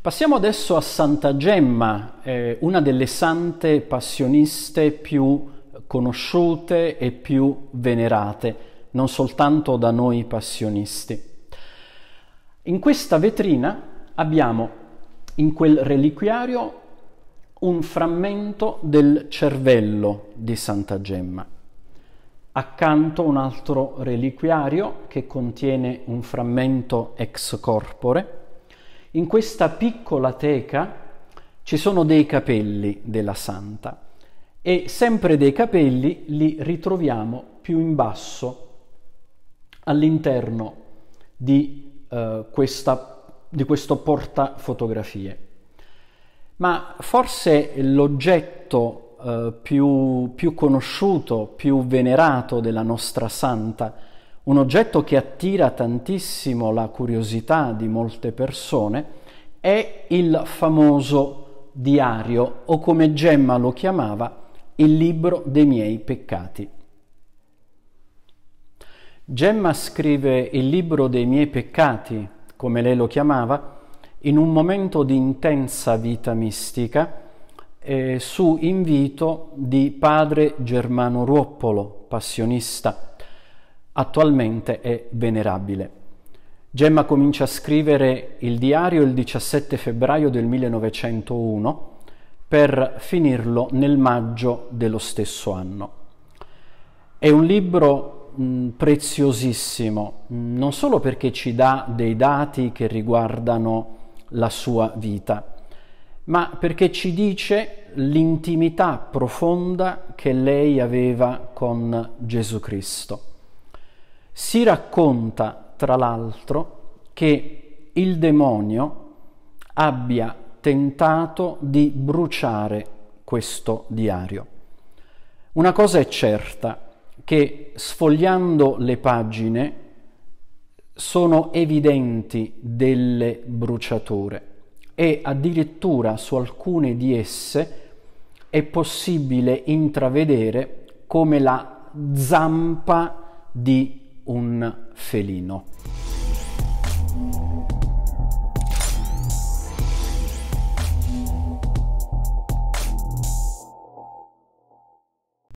Passiamo adesso a Santa Gemma, eh, una delle sante passioniste più conosciute e più venerate, non soltanto da noi passionisti. In questa vetrina abbiamo in quel reliquiario un frammento del cervello di Santa Gemma. Accanto un altro reliquiario che contiene un frammento ex corpore in questa piccola teca ci sono dei capelli della santa e sempre dei capelli li ritroviamo più in basso all'interno di, eh, questa, di questo portafotografie. Ma forse l'oggetto eh, più, più conosciuto, più venerato della nostra santa un oggetto che attira tantissimo la curiosità di molte persone è il famoso diario o come Gemma lo chiamava il libro dei miei peccati. Gemma scrive il libro dei miei peccati, come lei lo chiamava, in un momento di intensa vita mistica eh, su invito di padre Germano Ruoppolo, passionista attualmente è venerabile. Gemma comincia a scrivere il diario il 17 febbraio del 1901 per finirlo nel maggio dello stesso anno. È un libro mh, preziosissimo, non solo perché ci dà dei dati che riguardano la sua vita, ma perché ci dice l'intimità profonda che lei aveva con Gesù Cristo. Si racconta, tra l'altro, che il demonio abbia tentato di bruciare questo diario. Una cosa è certa, che sfogliando le pagine sono evidenti delle bruciature e addirittura su alcune di esse è possibile intravedere come la zampa di un felino.